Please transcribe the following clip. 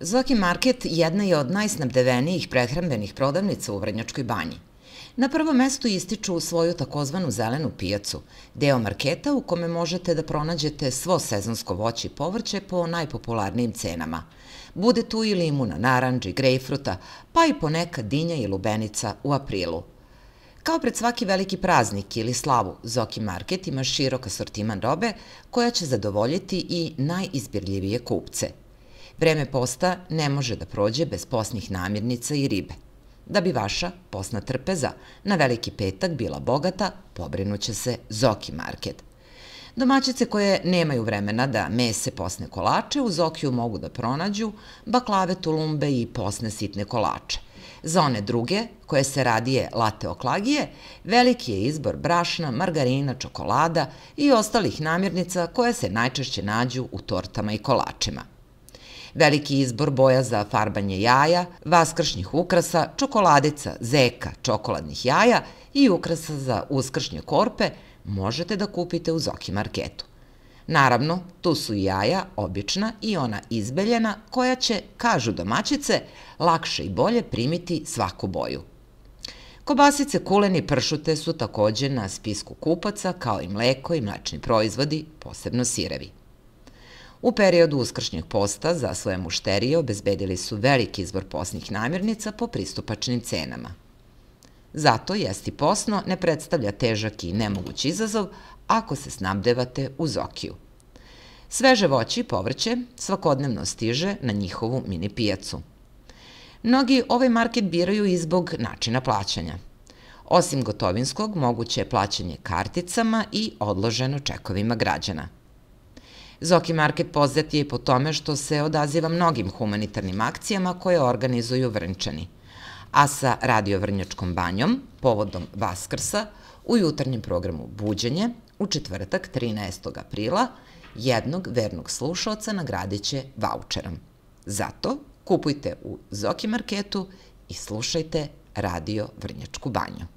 Zoki Market jedna je od najsnabdevenijih prehrambenih prodavnica u Vrnjačkoj banji. Na prvo mesto ističu svoju takozvanu zelenu pijacu, deo marketa u kome možete da pronađete svo sezonsko voće i povrće po najpopularnijim cenama. Bude tu i limuna, naranđi, grejpfruta, pa i ponekad dinja i lubenica u aprilu. Kao pred svaki veliki praznik ili slavu, Zoki Market ima širok asortiman robe koja će zadovoljiti i najizbirljivije kupce – Vreme posta ne može da prođe bez posnih namirnica i ribe. Da bi vaša posna trpeza na veliki petak bila bogata, pobrinuće se Zoki Market. Domaćice koje nemaju vremena da mese posne kolače u Zokiju mogu da pronađu baklave, tulumbe i posne sitne kolače. Za one druge, koje se radije late oklagije, veliki je izbor brašna, margarina, čokolada i ostalih namirnica koje se najčešće nađu u tortama i kolačima. Veliki izbor boja za farbanje jaja, vaskršnjih ukrasa, čokoladica, zeka, čokoladnih jaja i ukrasa za uskršnje korpe možete da kupite u Zoki marketu. Naravno, tu su i jaja, obična i ona izbeljena, koja će, kažu domaćice, lakše i bolje primiti svaku boju. Kobasice kuleni pršute su takođe na spisku kupaca, kao i mleko i mlečni proizvodi, posebno sirevi. U periodu uskršnjeg posta za svoje mušterije obezbedili su veliki izbor posnih namirnica po pristupačnim cenama. Zato jesti posno ne predstavlja težak i nemoguć izazov ako se snabdevate u Zokiju. Sveže voći i povrće svakodnevno stiže na njihovu mini pijacu. Mnogi ovaj market biraju i zbog načina plaćanja. Osim gotovinskog, moguće je plaćanje karticama i odloženo čekovima građana – Zoki Market poznat je po tome što se odaziva mnogim humanitarnim akcijama koje organizuju Vrnčani. A sa Radio Vrnjačkom banjom, povodom Vaskrsa, u jutarnjem programu Buđenje, u četvrtak 13. aprila, jednog vernog slušalca nagradit će voucherom. Zato kupujte u Zoki Marketu i slušajte Radio Vrnjačku banju.